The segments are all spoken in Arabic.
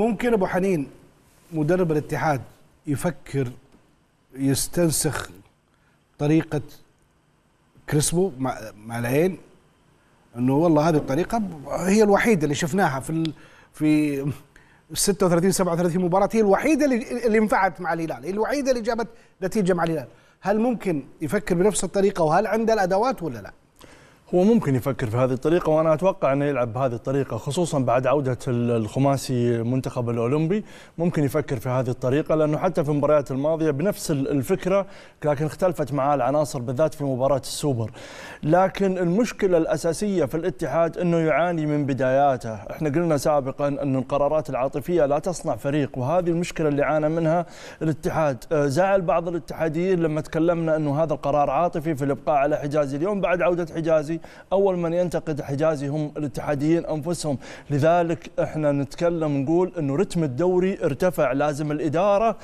ممكن ابو حنين مدرب الاتحاد يفكر يستنسخ طريقه كريسبو مع, العين انه والله هذه الطريقه هي الوحيده اللي شفناها في ال... في 36 37 مباراه هي الوحيده اللي, اللي انفعت مع الهلال، هي الوحيده اللي جابت نتيجه مع الهلال، هل ممكن يفكر بنفس الطريقه وهل عنده الادوات ولا لا؟ هو ممكن يفكر في هذه الطريقة وأنا أتوقع أنه يلعب بهذه الطريقة خصوصا بعد عودة الخماسي منتخب الأولمبي ممكن يفكر في هذه الطريقة لأنه حتى في المباريات الماضية بنفس الفكرة لكن اختلفت معاه العناصر بالذات في مباراة السوبر لكن المشكلة الأساسية في الاتحاد أنه يعاني من بداياته احنا قلنا سابقا أن القرارات العاطفية لا تصنع فريق وهذه المشكلة اللي عانى منها الاتحاد أه، زعل بعض الاتحاديين لما تكلمنا أنه هذا القرار عاطفي في الإبقاء على حجازي اليوم بعد عودة حجازي اول من ينتقد حجازي هم الاتحاديين انفسهم لذلك احنا نتكلم نقول انه رتم الدوري ارتفع لازم الاداره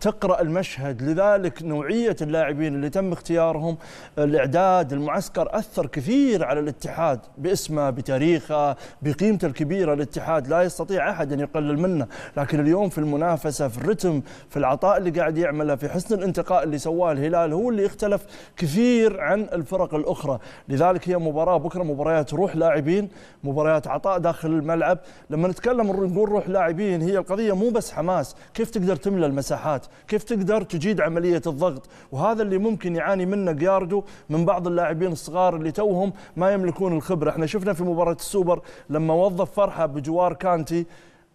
تقرا المشهد لذلك نوعيه اللاعبين اللي تم اختيارهم الاعداد المعسكر اثر كثير على الاتحاد باسمه بتاريخه بقيمته الكبيره الاتحاد لا يستطيع احد ان يقلل منه لكن اليوم في المنافسه في الرتم في العطاء اللي قاعد يعمله في حسن الانتقاء اللي سواه الهلال هو اللي اختلف كثير عن الفرق الاخرى لذلك هي هي مباراه بكره مباريات روح لاعبين مباريات عطاء داخل الملعب لما نتكلم نقول روح لاعبين هي القضيه مو بس حماس كيف تقدر تملى المساحات كيف تقدر تجيد عمليه الضغط وهذا اللي ممكن يعاني منه جياردو من بعض اللاعبين الصغار اللي توهم ما يملكون الخبره احنا شفنا في مباراه السوبر لما وظف فرحه بجوار كانتي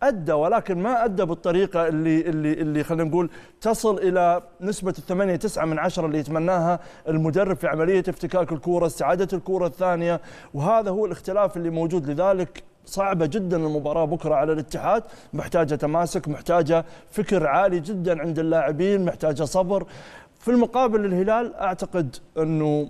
ادى ولكن ما ادى بالطريقه اللي اللي اللي خلينا نقول تصل الى نسبه الثمانية تسعة من عشرة اللي يتمناها المدرب في عمليه افتكاك الكوره استعاده الكوره الثانيه وهذا هو الاختلاف اللي موجود لذلك صعبة جدا المباراة بكرة على الاتحاد محتاجة تماسك محتاجة فكر عالي جدا عند اللاعبين محتاجة صبر في المقابل الهلال أعتقد أنه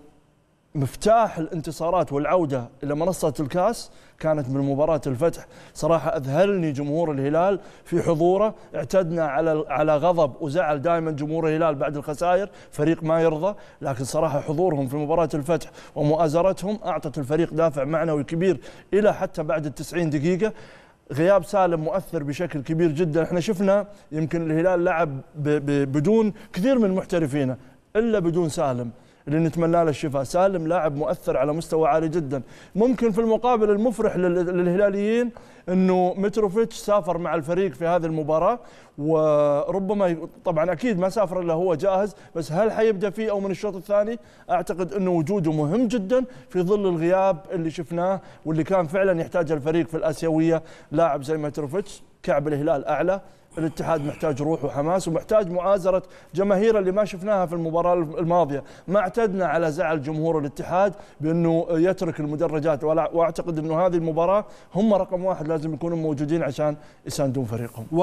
مفتاح الانتصارات والعودة إلى منصة الكاس كانت من مباراة الفتح صراحة أذهلني جمهور الهلال في حضوره اعتدنا على على غضب وزعل دائما جمهور الهلال بعد الخسائر فريق ما يرضى لكن صراحة حضورهم في مباراة الفتح ومؤازرتهم أعطت الفريق دافع معنوي كبير إلى حتى بعد التسعين دقيقة غياب سالم مؤثر بشكل كبير جدا احنا شفنا يمكن الهلال لعب بدون كثير من محترفينه إلا بدون سالم اللي نتمنى له الشفاء سالم لاعب مؤثر على مستوى عالي جدا ممكن في المقابل المفرح للهلاليين انه متروفيتش سافر مع الفريق في هذه المباراه وربما طبعا اكيد ما سافر الا هو جاهز بس هل حيبدا فيه او من الشوط الثاني اعتقد انه وجوده مهم جدا في ظل الغياب اللي شفناه واللي كان فعلا يحتاج الفريق في الاسيويه لاعب زي متروفيتش كعب الهلال اعلى الاتحاد محتاج روح وحماس ومحتاج مؤازرة جماهير اللي ما شفناها في المباراة الماضية ما اعتدنا على زعل جمهور الاتحاد بأنه يترك المدرجات وأعتقد أنه هذه المباراة هم رقم واحد لازم يكونوا موجودين عشان يساندون فريقهم